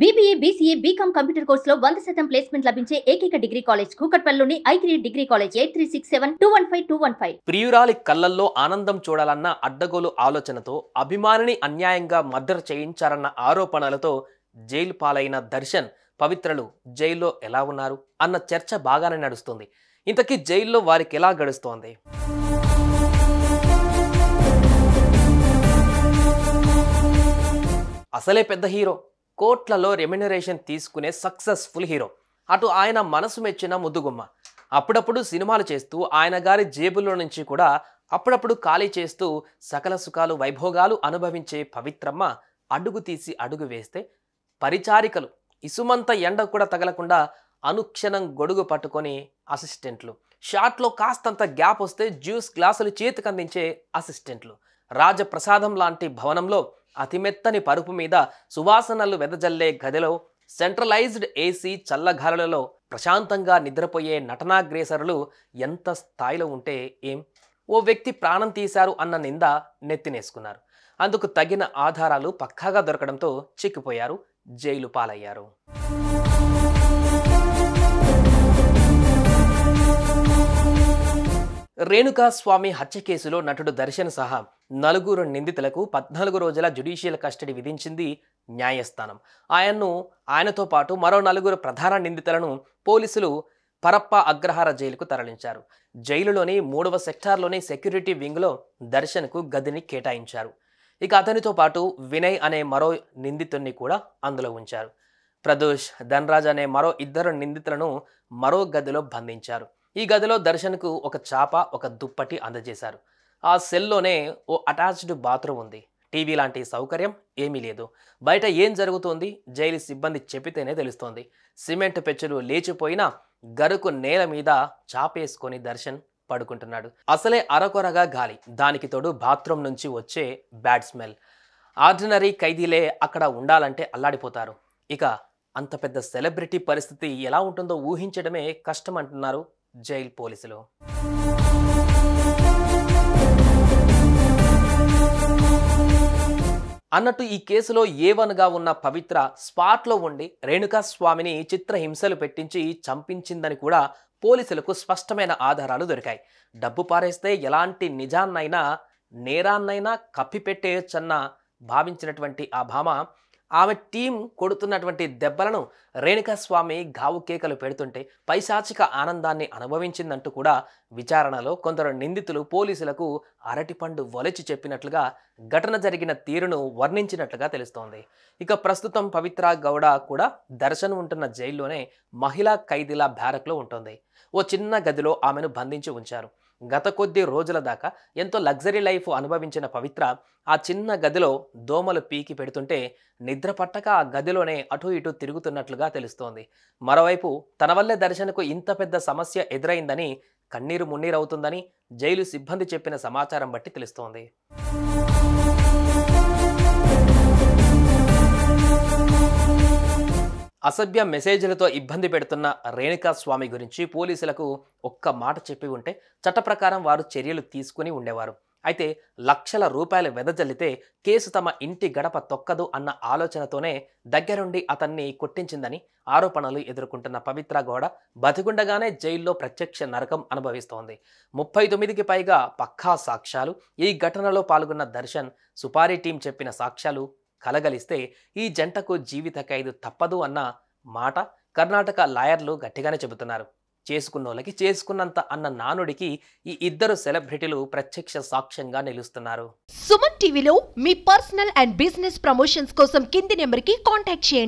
BBA BCA BCom computer కోర్సులో వంద శాతం ప్లేస్మెంట్ లభించే ఏకైక డిగ్రీ కాలేజ్ కూకట్పల్లిలోని I degree college eight three six seven two one five two one five ప్రియురాలి కళ్ళల్లో ఆనందం చూడాలన్న అడ్డగోలు ఆలోచనతో అభిమానిని అన్యాయంగా మద్దతు చేయించారన్న ఆరోపణలతో జైలు పాలైన దర్శన్ పవిత్రలు జైల్లో ఎలా ఉన్నారు అన్న చర్చ బాగానే నడుస్తుంది ఇంతకీ జైల్లో వారికి ఎలా గడుస్తోంది అసలే పెద్ద హీరో కోట్లలో రెమ్యునరేషన్ తీసుకునే సక్సెస్ఫుల్ హీరో అటు ఆయన మనసు మెచ్చిన ముద్దుగుమ్మ అప్పుడప్పుడు సినిమాలు చేస్తూ ఆయన గారి జేబులో నుంచి కూడా అప్పుడప్పుడు ఖాళీ చేస్తూ సకల సుఖాలు వైభోగాలు అనుభవించే పవిత్రమ్మ అడుగు తీసి అడుగు వేస్తే పరిచారికలు ఇసుమంత ఎండ కూడా తగలకుండా అనుక్షణం గొడుగు పట్టుకొని అసిస్టెంట్లు షాట్లో కాస్తంత గ్యాప్ వస్తే జ్యూస్ గ్లాసులు చేతికందించే అసిస్టెంట్లు రాజప్రసాదం లాంటి భవనంలో అతిమెత్తని పరుపు మీద సువాసనలు వెదజల్లే గదిలో సెంట్రలైజ్డ్ ఏసీ చల్లగాలులలో ప్రశాంతంగా నిద్రపోయే నటనాగ్రేసరులు ఎంత స్థాయిలో ఉంటే ఏం ఓ వ్యక్తి ప్రాణం తీశారు అన్న నింద నెత్తినేసుకున్నారు అందుకు తగిన ఆధారాలు పక్కాగా దొరకడంతో చిక్కిపోయారు జైలు పాలయ్యారు రేణుకా స్వామి హత్య కేసులో నటుడు దర్శన్ సహా నలుగురు నిందితులకు పద్నాలుగు రోజుల జ్యుడిషియల్ కస్టడీ విధించింది న్యాయస్థానం ఆయన్ను ఆయనతో పాటు మరో నలుగురు ప్రధాన నిందితులను పోలీసులు పరప్ప అగ్రహార జైలుకు తరలించారు జైలులోని మూడవ సెక్టార్లోని సెక్యూరిటీ వింగ్లో దర్శన్కు గదిని కేటాయించారు ఇక అతనితో పాటు వినయ్ అనే మరో నిందితుడిని కూడా అందులో ఉంచారు ప్రదోష్ ధనరాజ్ అనే మరో ఇద్దరు నిందితులను మరో గదిలో బంధించారు ఈ గదిలో దర్శన్కు ఒక చాప ఒక దుప్పటి అందజేశారు ఆ సెల్లోనే ఓ అటాచ్డ్ బాత్రూమ్ ఉంది టీవీ లాంటి సౌకర్యం ఏమీ లేదు బయట ఏం జరుగుతోంది జైలు సిబ్బంది చెబితేనే తెలుస్తోంది సిమెంట్ పెచ్చులు లేచిపోయినా గరుకు నేల మీద చాపేసుకొని దర్శన్ పడుకుంటున్నాడు అసలే అరకొరగా గాలి దానికి తోడు బాత్రూమ్ నుంచి వచ్చే బ్యాడ్ స్మెల్ ఆర్డినరీ ఖైదీలే అక్కడ ఉండాలంటే అల్లాడిపోతారు ఇక అంత పెద్ద సెలబ్రిటీ పరిస్థితి ఎలా ఉంటుందో ఊహించడమే కష్టం అంటున్నారు జైలు పోలీసులు అన్నట్టు ఈ కేసులో ఏవనుగా ఉన్న పవిత్ర స్పాట్లో ఉండి రేణుకా స్వామిని చిత్రహింసలు పెట్టించి చంపించిందని కూడా పోలీసులకు స్పష్టమైన ఆధారాలు దొరికాయి డబ్బు పారేస్తే ఎలాంటి నిజాన్నైనా నేరాన్నైనా కప్పిపెట్టేయొచ్చన్న భావించినటువంటి ఆ భామ ఆమె టీం కొడుతున్నటువంటి దెబ్బలను రేణుకాస్వామి గావు కేకలు పెడుతుంటే పైశాచిక ఆనందాన్ని అనుభవించిందంటూ కూడా విచారణలో కొందరు నిందితులు పోలీసులకు అరటిపండు వలచి చెప్పినట్లుగా ఘటన జరిగిన తీరును వర్ణించినట్లుగా తెలుస్తోంది ఇక ప్రస్తుతం పవిత్ర గౌడ కూడా దర్శన్ ఉంటున్న జైల్లోనే మహిళా ఖైదీల బ్యారక్లో ఉంటుంది ఓ చిన్న గదిలో ఆమెను బంధించి ఉంచారు గత కొద్ది రోజుల దాకా ఎంతో లగ్జరీ లైఫ్ అనుభవించిన పవిత్ర ఆ చిన్న గదిలో దోమలు పీకి పెడుతుంటే నిద్ర పట్టక ఆ గదిలోనే అటు ఇటు తిరుగుతున్నట్లుగా తెలుస్తోంది మరోవైపు తన వల్లే దర్శనకు ఇంత పెద్ద సమస్య ఎదురైందని కన్నీరు మున్నీరవుతుందని జైలు సిబ్బంది చెప్పిన సమాచారం బట్టి తెలుస్తోంది అసభ్య మెసేజ్లతో ఇబ్బంది పెడుతున్న రేణుకా స్వామి గురించి పోలీసులకు ఒక్క మాట చెప్పి ఉంటే చట్టప్రకారం వారు చర్యలు తీసుకుని ఉండేవారు అయితే లక్షల రూపాయలు వెదజల్లితే కేసు తమ ఇంటి గడప తొక్కదు అన్న ఆలోచనతోనే దగ్గరుండి అతన్ని కొట్టించిందని ఆరోపణలు ఎదుర్కొంటున్న పవిత్ర గోడ బతికుండగానే జైల్లో ప్రత్యక్ష నరకం అనుభవిస్తోంది ముప్పై తొమ్మిదికి పైగా పక్కా సాక్ష్యాలు ఈ ఘటనలో పాల్గొన్న దర్శన్ సుపారీ టీం చెప్పిన సాక్ష్యాలు కలగలిస్తే ఈ జంటకు జీవిత ఖైదు తప్పదు అన్న మాట కర్ణాటక లాయర్లు గట్టిగానే చెబుతున్నారు చేసుకున్నోళ్ళకి చేసుకున్నంత అన్న నానుడికి ఈ ఇద్దరు సెలబ్రిటీలు ప్రత్యక్ష సాక్ష్యంగా నిలుస్తున్నారు సుమన్ టీవీలో మీ పర్సనల్ అండ్ బిజినెస్ ప్రమోషన్స్ కోసం కింది నెంబర్కి కాంటాక్ట్ చేయండి